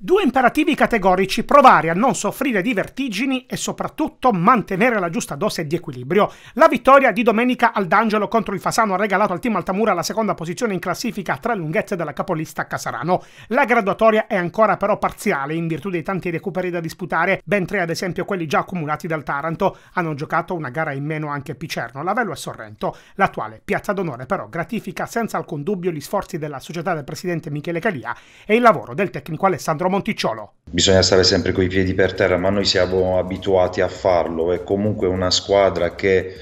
Due imperativi categorici, provare a non soffrire di vertigini e soprattutto mantenere la giusta dose di equilibrio. La vittoria di domenica al D'Angelo contro il Fasano ha regalato al team Altamura la seconda posizione in classifica tra lunghezze dalla capolista Casarano. La graduatoria è ancora però parziale in virtù dei tanti recuperi da disputare, ben tre ad esempio quelli già accumulati dal Taranto. Hanno giocato una gara in meno anche Picerno, Lavello e Sorrento. L'attuale piazza d'onore però gratifica senza alcun dubbio gli sforzi della società del presidente Michele Calia e il lavoro del tecnico Alessandro Pietro Monticciolo. Bisogna stare sempre coi piedi per terra, ma noi siamo abituati a farlo. È comunque una squadra che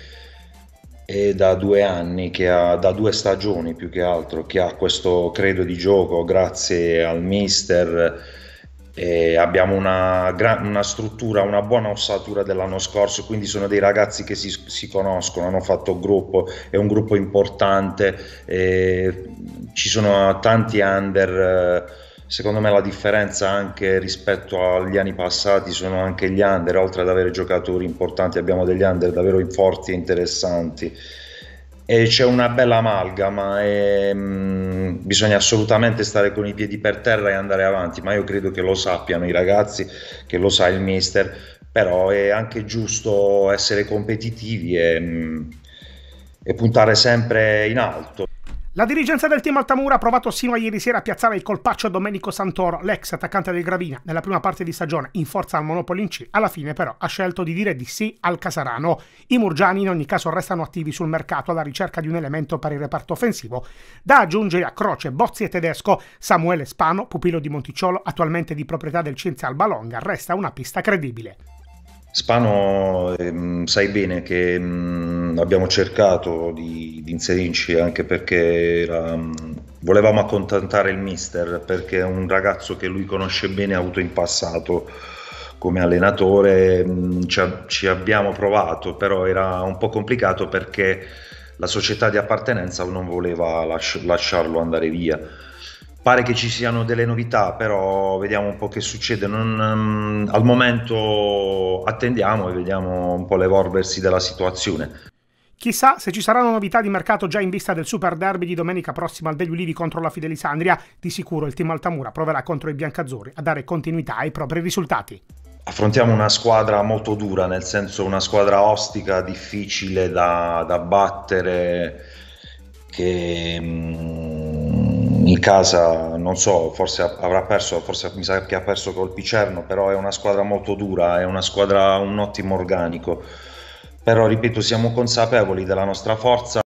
è da due anni, che ha, da due stagioni più che altro, che ha questo credo di gioco grazie al mister. E abbiamo una, una, struttura, una buona ossatura dell'anno scorso, quindi sono dei ragazzi che si, si conoscono, hanno fatto gruppo, è un gruppo importante, ci sono tanti under eh, Secondo me la differenza anche rispetto agli anni passati sono anche gli under, oltre ad avere giocatori importanti abbiamo degli under davvero forti e interessanti. E c'è una bella amalgama e mh, mm, bisogna assolutamente stare con i piedi per terra e andare avanti, ma io credo che lo sappiano i ragazzi, che lo sa il mister, però è anche giusto essere competitivi e, mh, mm, e puntare sempre in alto, la dirigenza del team Altamura ha provato sino a ieri sera a piazzare il colpaccio a Domenico Santoro, l'ex attaccante del Gravina, nella prima parte di stagione in forza al Monopoli in C, alla fine però ha scelto di dire di sì al Casarano. I Murgiani in ogni caso restano attivi sul mercato alla ricerca di un elemento per il reparto offensivo, da aggiungere a Croce, Bozzi e Tedesco. Samuele Spano, pupillo di Monticciolo, attualmente di proprietà del Cinzia Longa, resta una pista credibile. Spano, ehm, sai bene che... Ehm abbiamo cercato di, di, inserirci anche perché era, mm, volevamo accontentare il mister, perché è un ragazzo che lui conosce bene, ha avuto in passato come allenatore, mm, ci, ci abbiamo provato, però era un po' complicato perché la società di appartenenza non voleva lasci- lasciarlo andare via. Pare che ci siano delle novità, però vediamo un po' che succede. Non, um, al momento attendiamo e vediamo un po' l'evolversi della situazione. Chissà se ci saranno novità di mercato già in vista del Super Derby di domenica prossima al degli Ulivi contro la Fidelisandria. Di sicuro il team Altamura proverà contro i biancazzurri a dare continuità ai propri risultati. Affrontiamo una squadra molto dura, nel senso una squadra ostica, difficile da, da battere, che mm, in casa non so, forse avrà perso, forse mi sa che ha perso col Picerno, però è una squadra molto dura, è una squadra un ottimo organico però ripeto siamo consapevoli della nostra forza